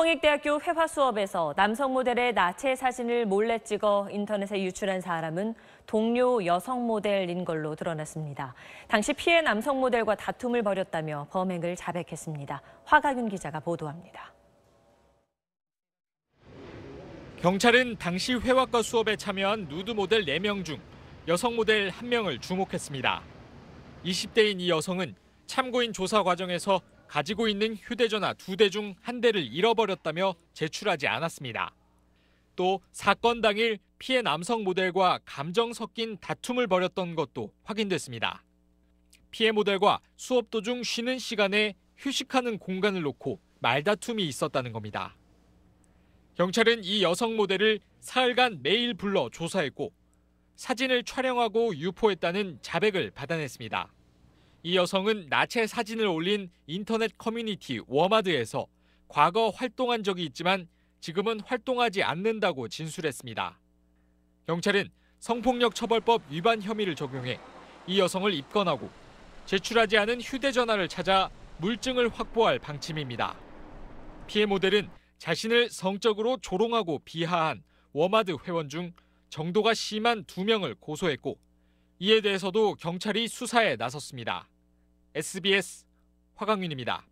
홍익대학교 회화 수업에서 남성 모델의 나체 사진을 몰래 찍어 인터넷에 유출한 사람은 동료 여성 모델인 걸로 드러났습니다. 당시 피해 남성 모델과 다툼을 벌였다며 범행을 자백했습니다. 화가윤 기자가 보도합니다. 경찰은 당시 회화과 수업에 참여한 누드 모델 4명 중 여성 모델 1명을 주목했습니다. 20대인 이 여성은 참고인 조사 과정에서 가지고 있는 휴대전화 두 대 중 한 대를 잃어버렸다며 제출하지 않았습니다. 또 사건 당일 피해 남성 모델과 감정 섞인 다툼을 벌였던 것도 확인됐습니다. 피해 모델과 수업 도중 쉬는 시간에 휴식하는 공간을 놓고 말다툼이 있었다는 겁니다. 경찰은 이 여성 모델을 사흘간 매일 불러 조사했고 사진을 촬영하고 유포했다는 자백을 받아냈습니다. 이 여성은 나체 사진을 올린 인터넷 커뮤니티 워마드에서 과거 활동한 적이 있지만 지금은 활동하지 않는다고 진술했습니다. 경찰은 성폭력 처벌법 위반 혐의를 적용해 이 여성을 입건하고 제출하지 않은 휴대전화를 찾아 물증을 확보할 방침입니다. 피해 모델은 자신을 성적으로 조롱하고 비하한 워마드 회원 중 정도가 심한 2명을 고소했고 이에 대해서도 경찰이 수사에 나섰습니다. SBS 화강윤입니다.